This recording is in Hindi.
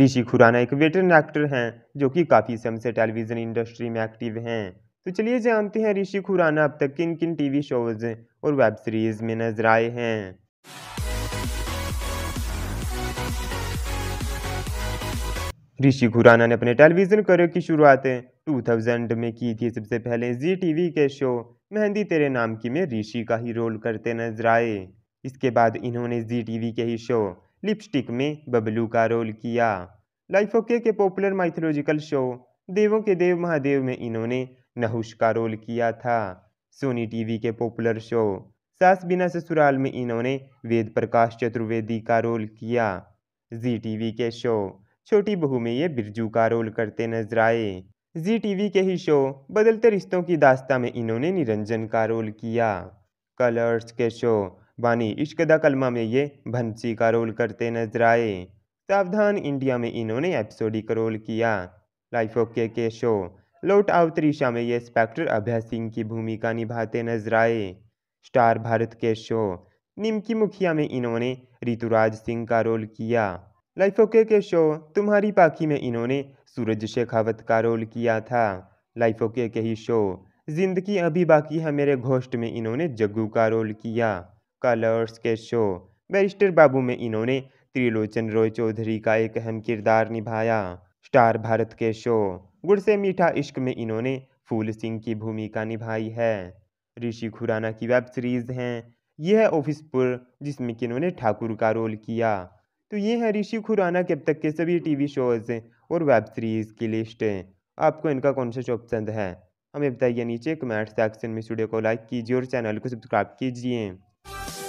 ऋषि खुराना एक वेटरन एक्टर हैं जो कि काफ़ी समय से टेलीविज़न इंडस्ट्री में एक्टिव हैं तो चलिए जानते हैं ऋषि खुराना अब तक किन किन टीवी शोज और वेब सीरीज में नजर आए हैं ऋषि खुराना ने अपने टेलीविज़न करियर की शुरुआत 2000 में की थी सबसे पहले जी टीवी के शो मेहंदी तेरे नाम की में ऋषि का ही रोल करते नजर आए इसके बाद इन्होंने जी टीवी के ही शो लिपस्टिक में बबलू का रोल किया लाइफ ओके के popular mythological show Devon Ke देव महादेव में इन्होंने नहुष का रोल किया था सोनी टीवी के पॉपुलर शो सास बिना ससुराल में इन्होंने वेद प्रकाश चतुर्वेदी का रोल किया जी टीवी के शो छोटी बहू में ये बिरजू का रोल करते नजर आए जी टीवी के ही शो बदलते रिश्तों की दास्ता में इन्होंने निरंजन का रोल किया कलर्स के शो बानी इश्क द कलमा में ये भंसी का रोल करते नजर आए सावधान इंडिया में इन्होंने एपिसोडिक रोल किया लाइफ ऑफ के शो लौट आओ में ये स्पेक्टर अभय सिंह की भूमिका निभाते नजर आए स्टार भारत के शो निमकी मुखिया में इन्होंने ऋतुराज सिंह का रोल किया लाइफ ओके के शो तुम्हारी पाखी में इन्होंने सूरज शेखावत का रोल किया था लाइफ ओके के ही शो जिंदगी अभी बाकी है मेरे घोष्ट में इन्होंने जग्गू का रोल किया कलर्स के शो बैरिस्टर बाबू में इन्होंने त्रिलोचन रॉय चौधरी का एक अहम किरदार निभाया स्टार भारत के शो गुड़ से मीठा इश्क में इन्होंने फूल सिंह की भूमिका निभाई है ऋषि खुराना की वेब सीरीज हैं यह है ऑफिसपुर जिसमें कि इन्होंने ठाकुर का रोल किया तो ये है ऋषि खुराना के अब तक के सभी टीवी शोज़ और वेब सीरीज़ की लिस्ट आपको इनका कौन सा शो पसंद है हमें बताइए नीचे कमेंट सेक्शन में स्टूडियो को लाइक कीजिए और चैनल को सब्सक्राइब कीजिए Thank you.